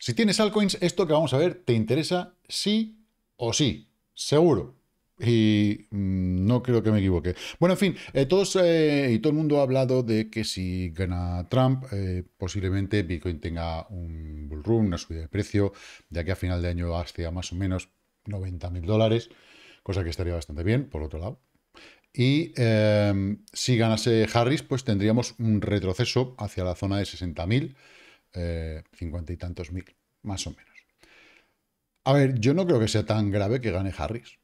Si tienes altcoins, esto que vamos a ver te interesa sí o sí, seguro. Y mm, no creo que me equivoque. Bueno, en fin, eh, todos eh, y todo el mundo ha hablado de que si gana Trump, eh, posiblemente Bitcoin tenga un bull run, una subida de precio, de aquí a final de año hacia más o menos 90 mil dólares, cosa que estaría bastante bien, por otro lado. Y si ganase Harris, pues tendríamos un retroceso hacia la zona de 60.000 mil eh, cincuenta y tantos mil, más o menos. A ver, yo no creo que sea tan grave que gane Harris.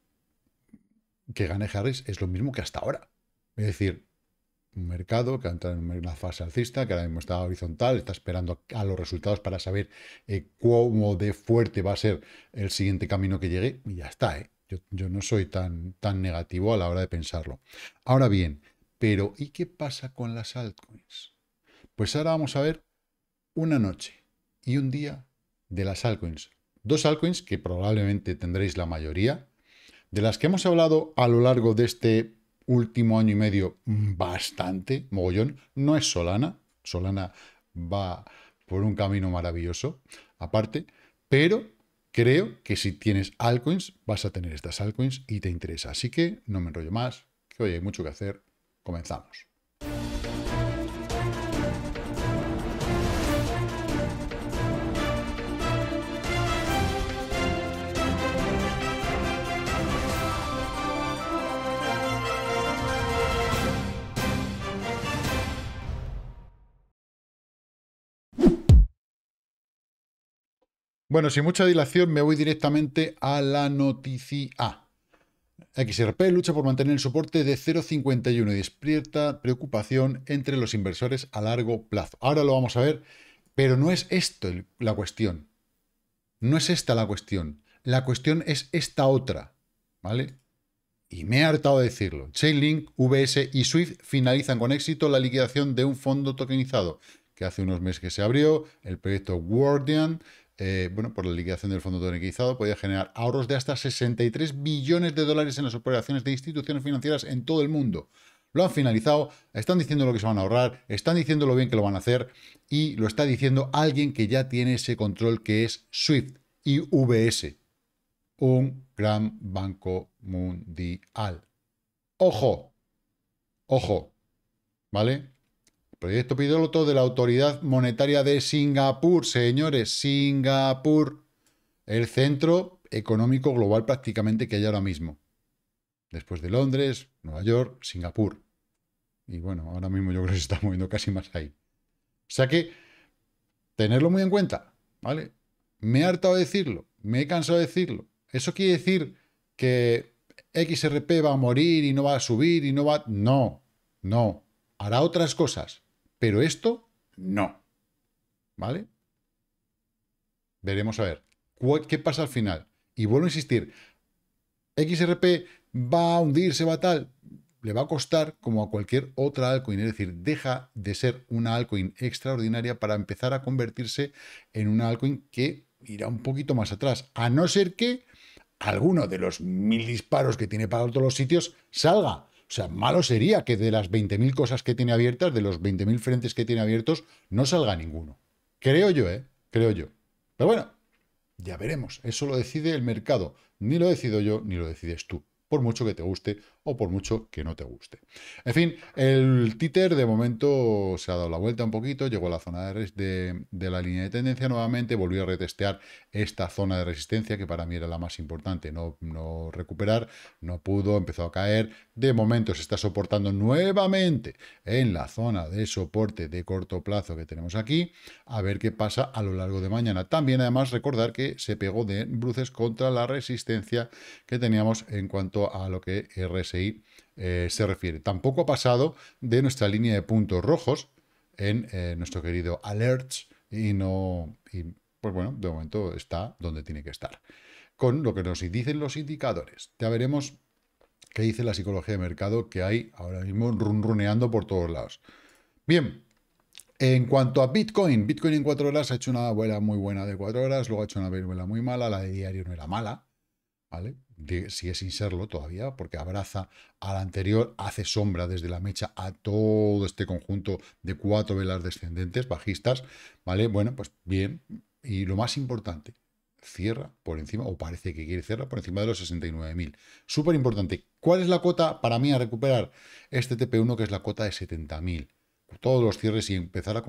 Que gane Harris es lo mismo que hasta ahora. Es decir, un mercado que entra en una fase alcista, que ahora mismo está horizontal, está esperando a, los resultados para saber eh, cómo de fuerte va a ser el siguiente camino que llegue, y ya está, ¿eh? Yo, no soy tan, tan negativo a la hora de pensarlo. Ahora bien, pero ¿y qué pasa con las altcoins? Pues ahora vamos a ver una noche y un día de las altcoins. Dos altcoins que probablemente tendréis la mayoría, de las que hemos hablado a lo largo de este último año y medio bastante, mogollón, no es Solana, Solana va por un camino maravilloso, aparte, pero creo que si tienes altcoins, vas a tener estas altcoins y te interesa. Así que no me enrollo más, que hoy hay mucho que hacer, comenzamos. Bueno, sin mucha dilación me voy directamente a la noticia. Ah, XRP lucha por mantener el soporte de 0.51 y despierta preocupación entre los inversores a largo plazo. Ahora lo vamos a ver, pero no es esto la cuestión. No es esta la cuestión. La cuestión es esta otra, ¿vale? Y me he hartado de decirlo. Chainlink, VS y Swift finalizan con éxito la liquidación de un fondo tokenizado que hace unos meses que se abrió, el proyecto Guardian, eh, bueno, por la liquidación del fondo tokenizado, podía generar ahorros de hasta 63 billones de dólares en las operaciones de instituciones financieras en todo el mundo. Lo han finalizado, están diciendo lo que se van a ahorrar, están diciendo lo bien que lo van a hacer y lo está diciendo alguien que ya tiene ese control que es SWIFT y VS, un gran banco mundial. Ojo, ojo, ¿vale? Proyecto piloto de la Autoridad Monetaria de Singapur, señores, Singapur, el centro económico global prácticamente que hay ahora mismo. Después de Londres, Nueva York, Singapur. Y bueno, ahora mismo yo creo que se está moviendo casi más ahí. O sea que, tenerlo muy en cuenta, ¿vale? Me he hartado de decirlo, me he cansado de decirlo. Eso quiere decir que XRP va a morir y no va a subir y no va... No, no. Hará otras cosas, pero esto no. ¿Vale? Veremos a ver. ¿Qué pasa al final? Y vuelvo a insistir. XRP va a hundirse, va a tal. Le va a costar como a cualquier otra altcoin. Es decir, deja de ser una altcoin extraordinaria para empezar a convertirse en una altcoin que irá un poquito más atrás. A no ser que alguno de los mil disparos que tiene para todos los sitios salga. O sea, malo sería que de las 20.000 cosas que tiene abiertas, de los 20.000 frentes que tiene abiertos, no salga ninguno. Creo yo, ¿eh? Creo yo. Pero bueno, ya veremos. Eso lo decide el mercado. Ni lo decido yo, ni lo decides tú por mucho que te guste o por mucho que no te guste. En fin, el títer de momento se ha dado la vuelta un poquito, llegó a la zona de, la línea de tendencia nuevamente, volvió a retestear esta zona de resistencia que para mí era la más importante, no, no recuperar, no pudo, empezó a caer, de momento se está soportando nuevamente en la zona de soporte de corto plazo que tenemos aquí, a ver qué pasa a lo largo de mañana. También además recordar que se pegó de bruces contra la resistencia que teníamos en cuanto a lo que RSI eh, se refiere. Tampoco ha pasado de nuestra línea de puntos rojos en eh, nuestro querido alerts y no... pues bueno, de momento está donde tiene que estar. Con lo que nos dicen los indicadores. Ya veremos qué dice la psicología de mercado que hay ahora mismo runruneando por todos lados. Bien, en cuanto a Bitcoin, Bitcoin en 4 horas ha hecho una vuela muy buena de 4 horas, luego ha hecho una vuela muy mala, la de diario no era mala, ¿vale? De, sigue sin serlo todavía, porque abraza al anterior, hace sombra desde la mecha a todo este conjunto de cuatro velas descendentes, bajistas, ¿vale? Bueno, pues bien. Y lo más importante, cierra por encima, o parece que quiere cerrar por encima de los 69.000. Súper importante. ¿Cuál es la cuota para mí a recuperar este TP1, que es la cuota de 70.000? todos los cierres y empezar a,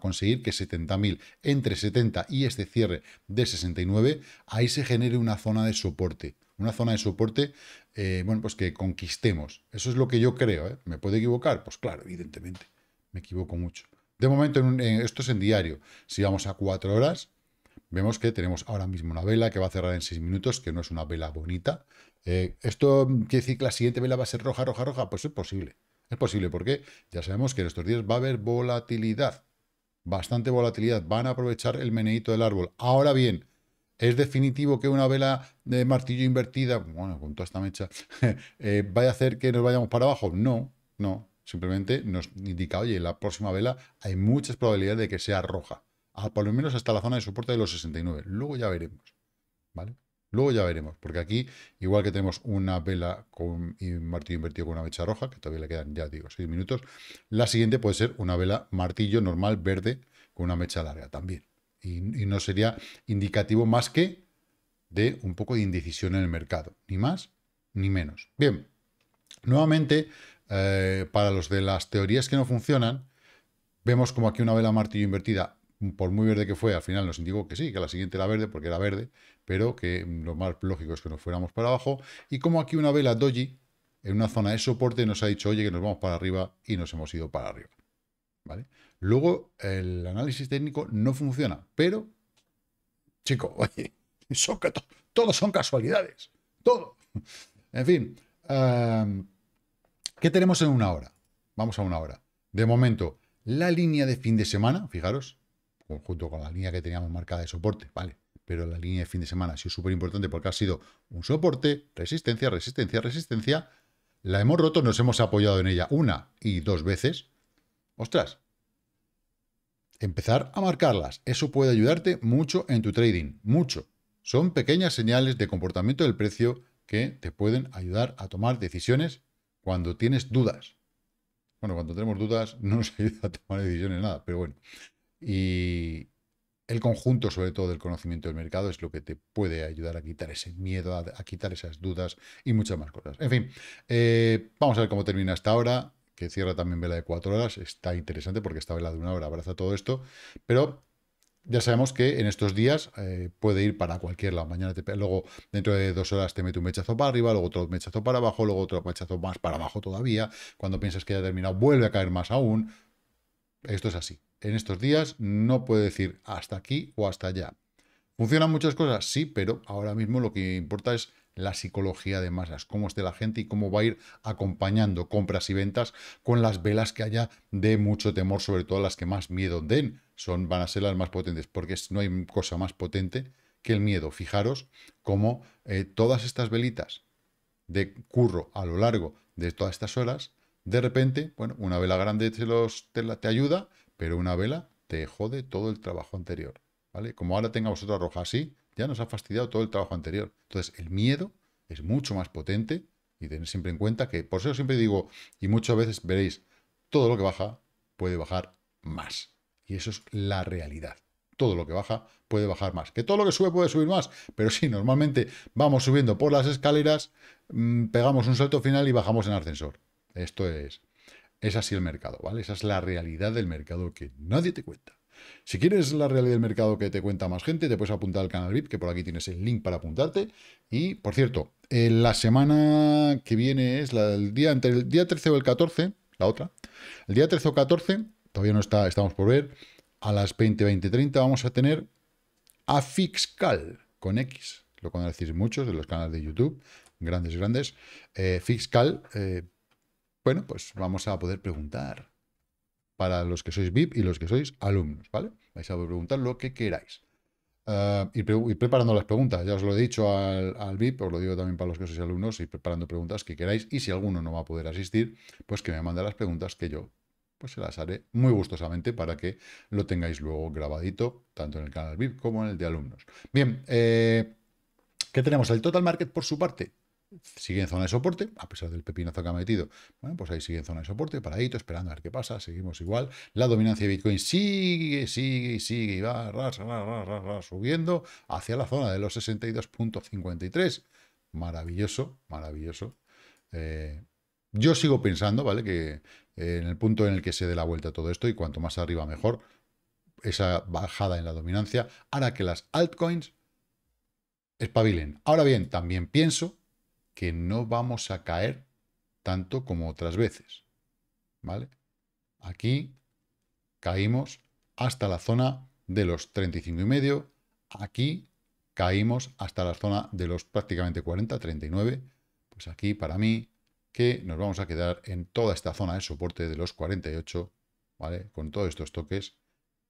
conseguir que 70.000, entre 70 y este cierre de 69, ahí se genere una zona de soporte. Una zona de soporte, eh, bueno, pues que conquistemos. Eso es lo que yo creo. ¿eh? ¿Me puede equivocar? Pues claro, evidentemente. Me equivoco mucho. De momento, en esto es en diario. Si vamos a 4 horas, vemos que tenemos ahora mismo una vela que va a cerrar en seis minutos, que no es una vela bonita. Eh, ¿Esto mm, quiere decir que la siguiente vela va a ser roja, roja, roja? Pues es posible. Es posible porque ya sabemos que en estos días va a haber volatilidad, bastante volatilidad, van a aprovechar el meneíto del árbol. Ahora bien, ¿es definitivo que una vela de martillo invertida, bueno, con toda esta mecha, eh, vaya a hacer que nos vayamos para abajo? No, no. Simplemente nos indica, oye, la próxima vela hay muchas probabilidades de que sea roja. por lo menos hasta la zona de soporte de los 69. Luego ya veremos. ¿Vale? Luego ya veremos, porque aquí, igual que tenemos una vela con martillo invertido con una mecha roja, que todavía le quedan, ya digo, seis minutos, la siguiente puede ser una vela martillo normal verde con una mecha larga también. Y, no sería indicativo más que de un poco de indecisión en el mercado, ni más ni menos. Bien, nuevamente, eh, para los de las teorías que no funcionan, vemos como aquí una vela martillo invertida por muy verde que fue, al final nos indicó que sí, que la siguiente era verde, porque era verde, pero que mm, lo más lógico es que nos fuéramos para abajo. Y como aquí una vela doji, en una zona de soporte, nos ha dicho, oye, que nos vamos para arriba y nos hemos ido para arriba. ¿Vale? Luego, el análisis técnico no funciona, pero, chico, oye, son, son casualidades, todo. En fin, em, ¿qué tenemos en una hora? Vamos a una hora. De momento, la línea de fin de semana, fijaros, junto con la línea que teníamos marcada de soporte, ¿vale? Pero la línea de fin de semana ha sido súper importante porque ha sido un soporte, resistencia, resistencia, resistencia. La hemos roto, nos hemos apoyado en ella una y dos veces. Ostras, empezar a marcarlas. Eso puede ayudarte mucho en tu trading, mucho. Son pequeñas señales de comportamiento del precio que te pueden ayudar a tomar decisiones cuando tienes dudas. Bueno, cuando tenemos dudas no nos ayuda a tomar decisiones nada, pero bueno. Y el conjunto, sobre todo, del conocimiento del mercado es lo que te puede ayudar a quitar ese miedo, a, quitar esas dudas y muchas más cosas. En fin, eh, vamos a ver cómo termina esta hora, que cierra también vela de cuatro horas, está interesante porque esta vela de una hora abraza todo esto, pero ya sabemos que en estos días eh, puede ir para cualquier lado. Mañana te, luego, dentro de dos horas, te mete un mechazo para arriba, luego otro mechazo para abajo, luego otro mechazo más para abajo todavía. Cuando piensas que ya ha terminado, vuelve a caer más aún. Esto es así en estos días no puede decir hasta aquí o hasta allá. ¿Funcionan muchas cosas? Sí, pero ahora mismo lo que importa es la psicología de masas, cómo esté la gente y cómo va a ir acompañando compras y ventas con las velas que haya de mucho temor, sobre todo las que más miedo den, son, van a ser las más potentes, porque no hay cosa más potente que el miedo. Fijaros cómo eh, todas estas velitas de curro a lo largo de todas estas horas, de repente, bueno, una vela grande los, te, te ayuda, pero una vela te jode todo el trabajo anterior. ¿vale? Como ahora tengamos otra roja así, ya nos ha fastidiado todo el trabajo anterior. Entonces, el miedo es mucho más potente y tener siempre en cuenta que, por eso siempre digo, y muchas veces veréis, todo lo que baja puede bajar más. Y eso es la realidad. Todo lo que baja puede bajar más. Que todo lo que sube puede subir más. Pero sí, normalmente vamos subiendo por las escaleras, mm, pegamos un salto final y bajamos en ascensor. Esto es es así el mercado, ¿vale? Esa es la realidad del mercado que nadie te cuenta. Si quieres la realidad del mercado que te cuenta más gente, te puedes apuntar al canal VIP, que por aquí tienes el link para apuntarte. Y, por cierto, en la semana que viene es la, el día entre el día 13 o el 14, la otra. El día 13 o 14, todavía no está, estamos por ver, a las 20, 20, 30 vamos a tener a FixCal con X. Lo conocéis muchos de los canales de YouTube, grandes, grandes. Eh, FixCal eh, bueno, pues vamos a poder preguntar para los que sois VIP y los que sois alumnos, ¿vale? Vais a poder preguntar lo que queráis. Eh, y, preparando las preguntas, ya os lo he dicho al, VIP, os lo digo también para los que sois alumnos, y preparando preguntas que queráis, y si alguno no va a poder asistir, pues que me mande las preguntas que yo pues se las haré muy gustosamente para que lo tengáis luego grabadito, tanto en el canal VIP como en el de alumnos. Bien, eh, ¿qué tenemos? El Total Market por su parte sigue en zona de soporte, a pesar del pepinazo que ha metido. Bueno, pues ahí sigue en zona de soporte, paradito, esperando a ver qué pasa, seguimos igual. La dominancia de Bitcoin sigue, sigue, sigue y va subiendo hacia la zona de los 62.53. Maravilloso, maravilloso. Eh, yo sigo pensando, ¿vale? Que eh, en el punto en el que se dé la vuelta todo esto y cuanto más arriba mejor, esa bajada en la dominancia hará que las altcoins espabilen. Ahora bien, también pienso que no vamos a caer tanto como otras veces. ¿Vale? Aquí caímos hasta la zona de los 35,5. Aquí caímos hasta la zona de los prácticamente 40, 39. Pues aquí para mí que nos vamos a quedar en toda esta zona de soporte de los 48, ¿vale? Con todos estos toques.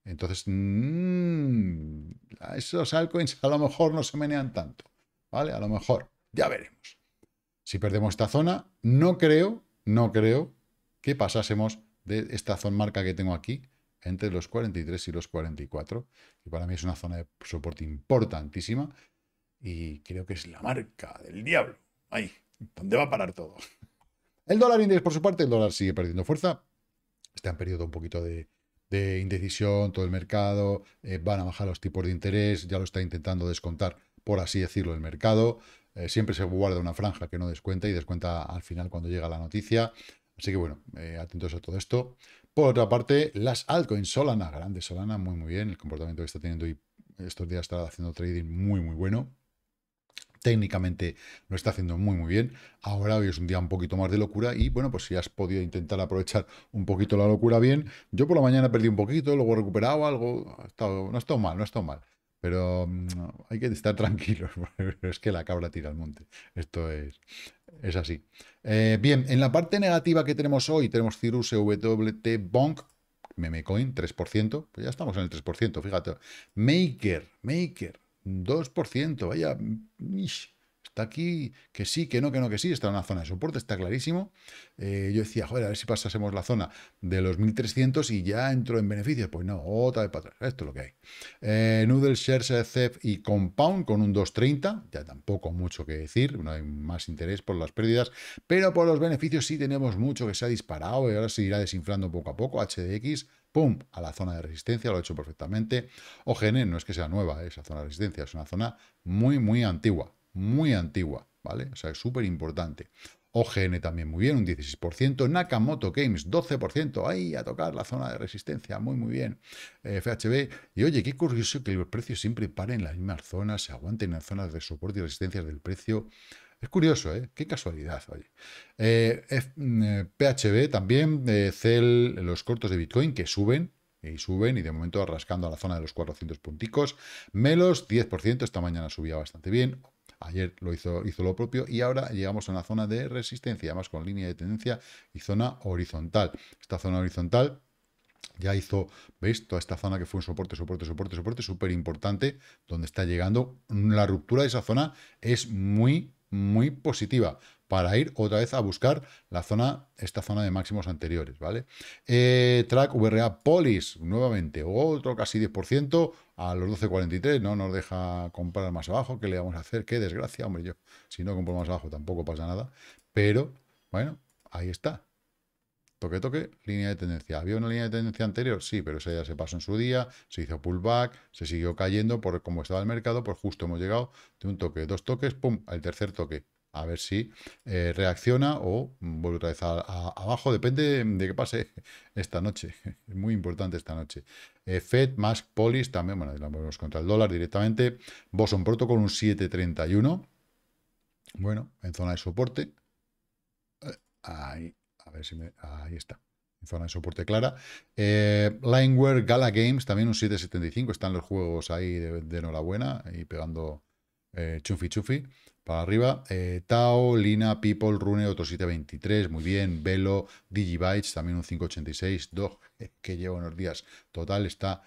Entonces, mm, esos altcoins a lo mejor no se menean tanto, ¿vale? A lo mejor, ya veremos. Si perdemos esta zona, no creo, no creo que pasásemos de esta zona marca que tengo aquí, entre los 43 y los 44, Y para mí es una zona de soporte importantísima y creo que es la marca del diablo. Ahí, donde va a parar todo? El dólar índice, por su parte, el dólar sigue perdiendo fuerza. Está en periodo un poquito de, indecisión, todo el mercado, eh, van a bajar los tipos de interés, ya lo está intentando descontar por así decirlo, el mercado. Eh, siempre se guarda una franja que no descuenta y descuenta al final cuando llega la noticia. Así que bueno, eh, atentos a todo esto. Por otra parte, las altcoins Solana, grande Solana, muy muy bien. El comportamiento que está teniendo y estos días está haciendo trading muy muy bueno. Técnicamente lo está haciendo muy muy bien. Ahora hoy es un día un poquito más de locura y bueno, pues si has podido intentar aprovechar un poquito la locura bien. Yo por la mañana perdí un poquito, luego he recuperado algo. no ha estado mal, no ha estado mal. Pero mm, hay que estar tranquilos, es que la cabra tira al monte. Esto es, es así. Eh, bien, en la parte negativa que tenemos hoy, tenemos Cirrus, WT, Bonk, Memecoin, 3%, pues ya estamos en el 3%, fíjate. Maker, Maker, 2%, vaya, mm, Está aquí, que sí, que no, que no, que sí, está en una zona de soporte, está clarísimo. Eh, yo decía, joder, a ver si pasásemos la zona de los 1300 y ya entro en beneficios. Pues no, otra vez para atrás, esto es lo que hay. Eh, Noodle, Shares, CEF y Compound con un 2.30, ya tampoco mucho que decir, no hay más interés por las pérdidas, pero por los beneficios sí tenemos mucho que se ha disparado y ahora se irá desinflando poco a poco. HDX, ¡pum!, a la zona de resistencia, lo ha hecho perfectamente. OGN e, no es que sea nueva esa zona de resistencia, es una zona muy, muy antigua muy antigua, ¿vale? O sea, es súper importante. OGN también muy bien, un 16%. Nakamoto Games, 12%. Ahí a tocar la zona de resistencia, muy, muy bien. Eh, FHB. Y oye, qué curioso que los precios siempre paren en las mismas zonas, se aguanten en zonas de soporte y resistencias del precio. Es curioso, ¿eh? Qué casualidad, oye. Eh, mm, eh, PHB también, CEL, los cortos de Bitcoin que suben, y suben y de momento rascando a la zona de los 400 punticos. Melos, 10%, esta mañana subía bastante bien. Ayer lo hizo, hizo lo propio y ahora llegamos a una zona de resistencia, además con línea de tendencia y zona horizontal. Esta zona horizontal ya hizo, ¿veis? Toda esta zona que fue un soporte, soporte, soporte, soporte, súper importante, donde está llegando. La ruptura de esa zona es muy muy positiva para ir otra vez a buscar la zona, esta zona de máximos anteriores, ¿vale? Eh, track VRA Polis, nuevamente, otro casi 10% a los 12.43, no nos deja comprar más abajo, ¿qué le vamos a hacer? Qué desgracia, hombre, yo, si no compro más abajo tampoco pasa nada, pero, bueno, ahí está, toque, toque, línea de tendencia. ¿Había una línea de tendencia anterior? Sí, pero esa ya se pasó en su día, se hizo pullback, se siguió cayendo por como estaba el mercado, pues justo hemos llegado de un toque, dos toques, pum, al tercer toque. A ver si eh, reacciona o vuelve a, abajo, depende de qué pase esta noche. Es muy importante esta noche. Eh, Fed más Polis también, bueno, la contra el dólar directamente. Boson con un 731. Bueno, en zona de soporte. Eh, ahí a ver si me... Ahí está. Zona de soporte clara. Eh, Lineware Gala Games, también un 775. Están los juegos ahí de, de enhorabuena y pegando eh, chufi chufi para arriba. Eh, Tao, Lina, People, Rune, otro 723. Muy bien. Velo, Digibytes, también un 586. Dog, que llevo unos días. Total, está,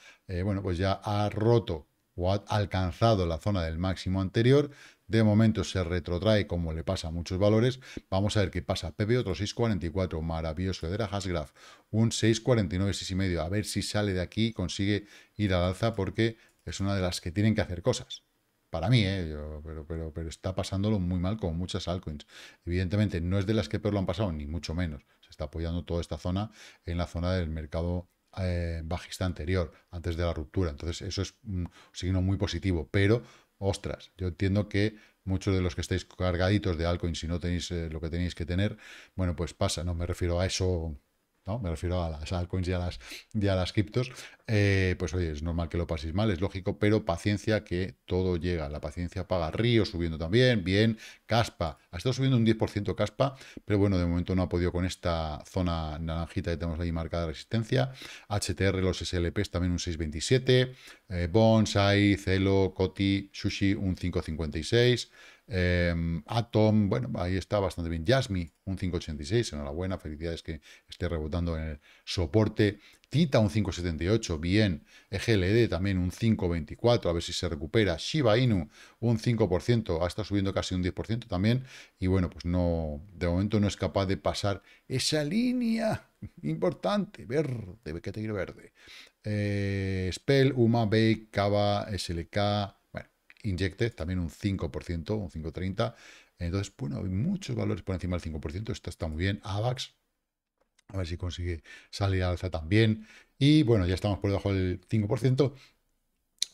bueno, pues ya ha roto o ha alcanzado la zona del máximo anterior. De momento se retrotrae como le pasa a muchos valores. Vamos a ver qué pasa. PP otro 6.44, maravilloso. Edera Hasgraf, un 6.49, medio A ver si sale de aquí y consigue ir al alza porque es una de las que tienen que hacer cosas. Para mí, ¿eh? pero, pero, pero está pasándolo muy mal con muchas altcoins. Evidentemente no es de las que peor lo han pasado, ni mucho menos. Se está apoyando toda esta zona en la zona del mercado eh, bajista anterior, antes de la ruptura. Entonces, eso es un signo muy positivo. Pero, ostras, yo entiendo que muchos de los que estáis cargaditos de altcoins si no tenéis eh, lo que tenéis que tener, bueno, pues pasa, no me refiero a eso ¿no? Me refiero a las altcoins y a las, las criptos, eh, pues oye, es normal que lo paséis mal, es lógico, pero paciencia que todo llega, la paciencia paga. Río subiendo también, bien, Caspa, ha estado subiendo un 10% Caspa, pero bueno, de momento no ha podido con esta zona naranjita que tenemos ahí marcada de resistencia. HTR, los SLPs también un 6,27, eh, Bonsai, Celo, Coti, Sushi un 5,56, Em, Atom, bueno, ahí está bastante bien. Jasmi, un 586, enhorabuena, felicidades que esté rebotando en el soporte. Tita, un 578, bien. EGLD también un 524, a ver si se recupera. Shiba Inu, un 5%, ha subiendo casi un 10% también. Y bueno, pues no, de momento no es capaz de pasar esa línea importante, verde, que te quiero verde. Eh, Spell, UMA, Bake, Kava, SLK, Injected también un 5%, un 5,30%. Entonces, bueno, hay muchos valores por encima del 5%. Esto está muy bien. AVAX, a ver si consigue salir alza también. Y bueno, ya estamos por debajo del 5%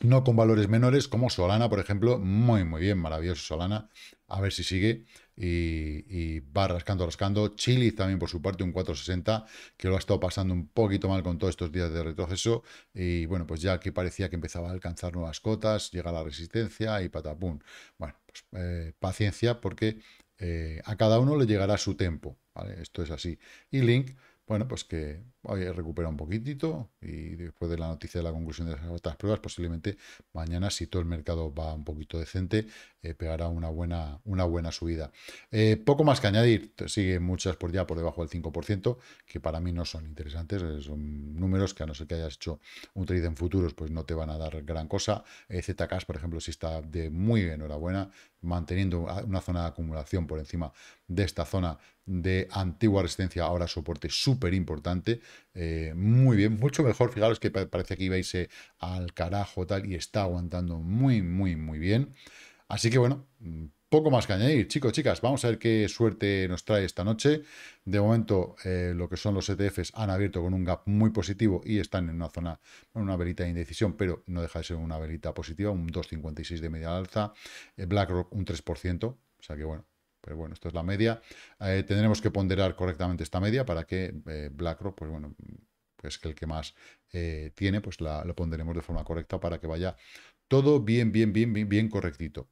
no con valores menores, como Solana, por ejemplo, muy, muy bien, maravilloso Solana, a ver si sigue y, va rascando, rascando. Chili también, por su parte, un 460, que lo ha estado pasando un poquito mal con todos estos días de retroceso, y bueno, pues ya que parecía que empezaba a alcanzar nuevas cotas, llega la resistencia y patapum. Bueno, pues eh, paciencia, porque eh, a cada uno le llegará su tiempo, Esto es así. Y Link, bueno, pues que Hoy recupera un poquitito y después de la noticia de la conclusión de otras pruebas, posiblemente mañana, si todo el mercado va un poquito decente, eh, pegará una buena, una buena subida. Eh, poco más que añadir, sigue muchas por ya por debajo del 5%, que para mí no son interesantes, eh, son números que a no ser que hayas hecho un trade en futuros, pues no te van a dar gran cosa. ZK, por ejemplo, si está de muy enhorabuena, manteniendo una zona de acumulación por encima de esta zona de antigua resistencia, ahora soporte súper importante. Eh, muy bien, mucho mejor. Fijaros que parece que iba a eh, irse al carajo tal y está aguantando muy, muy, muy bien. Así que bueno, mm, poco más que añadir, chicos, chicas. Vamos a ver qué suerte nos trae esta noche. De momento, eh, lo que son los ETFs han abierto con un gap muy positivo y están en una zona, en una velita de indecisión, pero no deja de ser una velita positiva, un 2,56 de media alza. BlackRock un 3%, o sea que bueno, pero bueno, esto es la media. Eh, tendremos que ponderar correctamente esta media para que eh, BlackRock, pues bueno, es pues que el que más eh, tiene, pues la, lo ponderemos de forma correcta para que vaya todo bien, bien, bien, bien, bien correctito.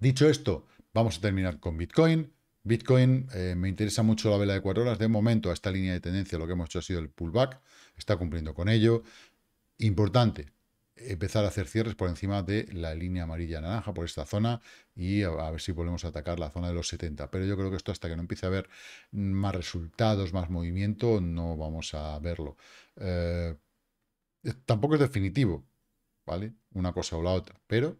Dicho esto, vamos a terminar con Bitcoin. Bitcoin, me interesa mucho la vela de cuatro horas. De momento, a esta línea de tendencia lo que hemos hecho ha sido el pullback. Está cumpliendo con ello. Importante, empezar a hacer cierres por encima de la línea amarilla naranja por esta zona y a, ver si volvemos a atacar la zona de los 70. Pero yo creo que esto hasta que no empiece a haber más resultados, más movimiento, no vamos a verlo. Eh, tampoco es definitivo, ¿vale? Una cosa o la otra, pero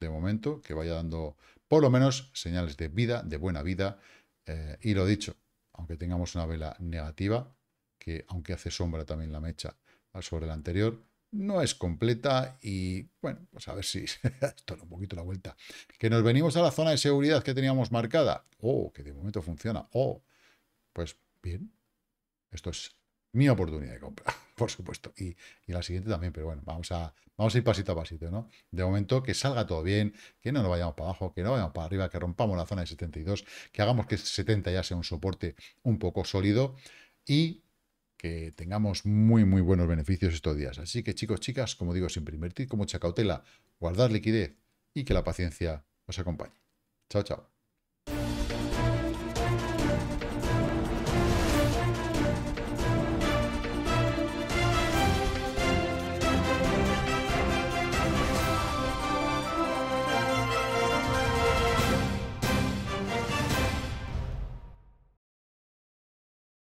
de momento que vaya dando por lo menos señales de vida, de buena vida. Eh, y lo dicho, aunque tengamos una vela negativa, que aunque hace sombra también la mecha sobre la anterior, no es completa y, bueno, pues a ver si esto un poquito la vuelta. Que nos venimos a la zona de seguridad que teníamos marcada. Oh, que de momento funciona. Oh, pues bien. Esto es mi oportunidad de compra, por supuesto. Y, la siguiente también, pero bueno, vamos a, vamos a ir pasito a pasito, ¿no? De momento que salga todo bien, que no nos vayamos para abajo, que no vayamos para arriba, que rompamos la zona de 72, que hagamos que 70 ya sea un soporte un poco sólido y que tengamos muy, muy buenos beneficios estos días. Así que chicos, chicas, como digo, siempre invertid con mucha cautela, guardar liquidez y que la paciencia os acompañe. Chao, chao.